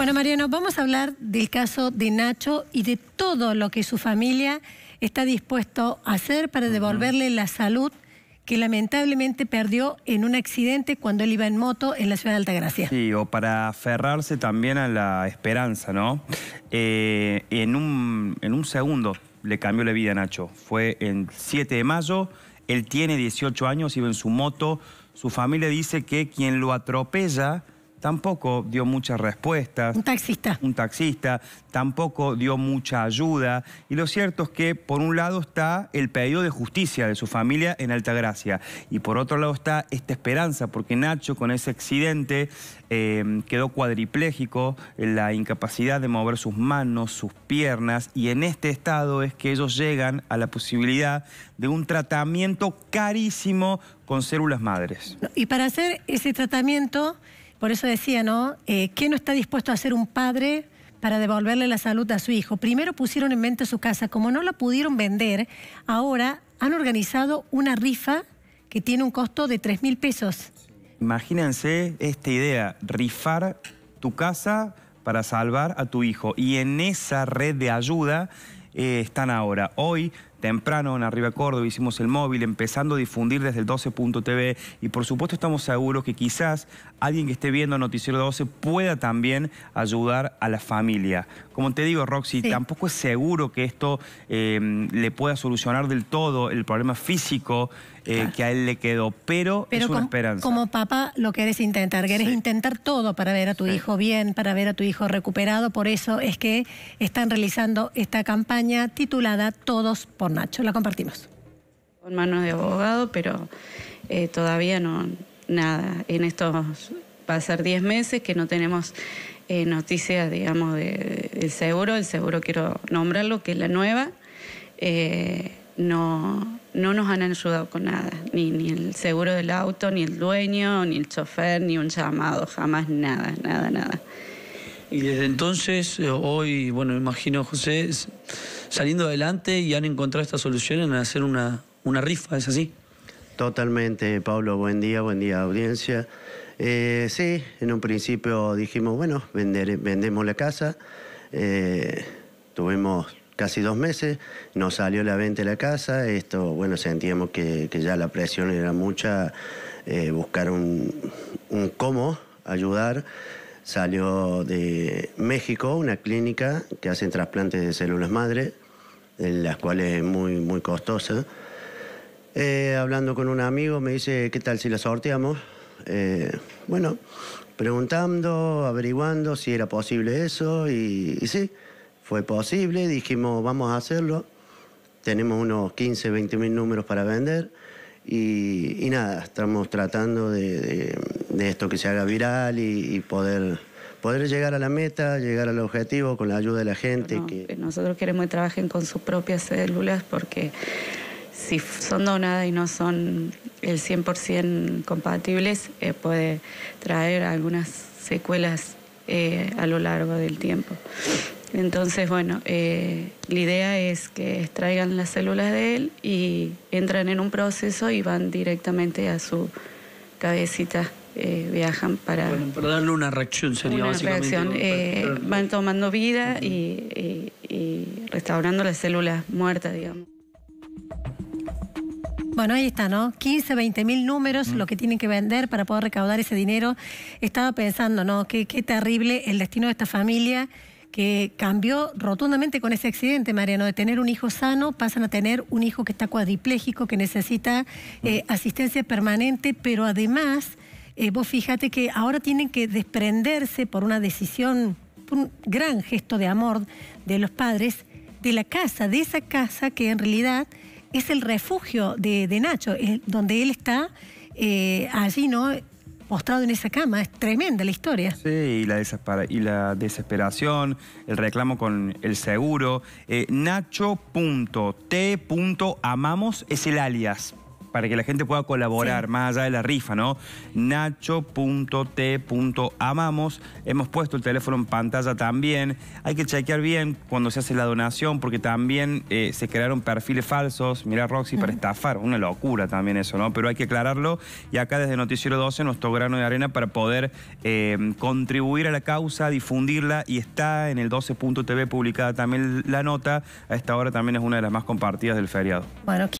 Bueno, Mariano, vamos a hablar del caso de Nacho y de todo lo que su familia está dispuesto a hacer para devolverle la salud que lamentablemente perdió en un accidente cuando él iba en moto en la ciudad de Altagracia. Sí, o para aferrarse también a la esperanza, ¿no? Eh, en, un, en un segundo le cambió la vida a Nacho. Fue el 7 de mayo, él tiene 18 años, iba en su moto. Su familia dice que quien lo atropella tampoco dio muchas respuestas. Un taxista. Un taxista, tampoco dio mucha ayuda. Y lo cierto es que, por un lado, está el pedido de justicia de su familia en Altagracia. Y por otro lado está esta esperanza, porque Nacho, con ese accidente, eh, quedó cuadripléjico, la incapacidad de mover sus manos, sus piernas. Y en este estado es que ellos llegan a la posibilidad de un tratamiento carísimo con células madres. Y para hacer ese tratamiento por eso decía, ¿no? Eh, ¿Qué no está dispuesto a hacer un padre para devolverle la salud a su hijo? Primero pusieron en mente su casa, como no la pudieron vender, ahora han organizado una rifa que tiene un costo de 3 mil pesos. Imagínense esta idea, rifar tu casa para salvar a tu hijo. Y en esa red de ayuda eh, están ahora. Hoy temprano en Arriba Córdoba, hicimos el móvil, empezando a difundir desde el 12.tv y por supuesto estamos seguros que quizás alguien que esté viendo Noticiero 12 pueda también ayudar a la familia. Como te digo, Roxy, tampoco es seguro que esto eh, le pueda solucionar del todo el problema físico eh, que a él le quedó, pero, es una como, esperanza. Como papá lo quieres intentar, quieres intentar todo para ver a tu hijo bien, para ver a tu hijo recuperado, por eso es que están realizando esta campaña titulada Todos por Nacho. La compartimos. Con manos de abogado, pero eh, todavía no, nada, en estos va a ser 10 meses que no tenemos eh, noticias, digamos, del seguro. El seguro quiero nombrarlo, que es la nueva no, no nos han ayudado con nada, ni, ni el seguro del auto, ni el dueño, ni el chofer, ni un llamado, jamás nada, nada, nada. Y desde entonces, eh, hoy, bueno, imagino, José, saliendo adelante y han encontrado esta solución en hacer una, una rifa, ¿es así? Totalmente, Pablo, buen día, buen día, audiencia. Eh, sí, en un principio dijimos, bueno, vender, vendemos la casa. Eh, tuvimos casi dos meses, no salió la venta de la casa, esto, bueno, sentíamos que, ya la presión era mucha, eh, buscar un, un cómo ayudar. Salió de México una clínica que hacen trasplantes de células madre, en las cuales es muy, muy costosa. Eh, hablando con un amigo me dice, ¿qué tal si la sorteamos? Eh, bueno, preguntando, averiguando si era posible eso y sí, fue posible, dijimos vamos a hacerlo, tenemos unos 15, 20 mil números para vender y, nada, estamos tratando de, esto que se haga viral y, poder, poder llegar a la meta, llegar al objetivo con la ayuda de la gente. que... Nosotros queremos que trabajen con sus propias células porque si son donadas y no son el 100% compatibles, eh, puede traer algunas secuelas eh, a lo largo del tiempo. Entonces, bueno, eh, la idea es que extraigan las células de él y entran en un proceso y van directamente a su cabecita, eh, viajan para... Bueno, para darle una reacción sería una eh, Van tomando vida y, restaurando las células muertas, digamos. Bueno, ahí está, ¿no? 15, 20 mil números, mm. lo que tienen que vender para poder recaudar ese dinero. Estaba pensando, ¿no? Qué, qué terrible el destino de esta familia que cambió rotundamente con ese accidente, Mariano, de tener un hijo sano, pasan a tener un hijo que está cuadripléjico, que necesita eh, asistencia permanente, pero además, eh, vos fíjate que ahora tienen que desprenderse por una decisión, por un gran gesto de amor de los padres, de la casa, de esa casa que en realidad es el refugio de, Nacho, donde él está eh, allí, ¿no? postrado en esa cama. Es tremenda la historia. Sí, y la, desesperación, el reclamo con el seguro. Eh, Nacho.t.amamos es el alias para que la gente pueda colaborar más allá de la rifa, ¿no? Nacho.t.amamos. Hemos puesto el teléfono en pantalla también. Hay que chequear bien cuando se hace la donación porque también eh, se crearon perfiles falsos. Mirá, Roxy, para estafar. Una locura también eso, ¿no? Pero hay que aclararlo. Y acá desde Noticiero 12, nuestro grano de arena para poder eh, contribuir a la causa, difundirla. Y está en el 12.tv publicada también la nota. A esta hora también es una de las más compartidas del feriado. Bueno,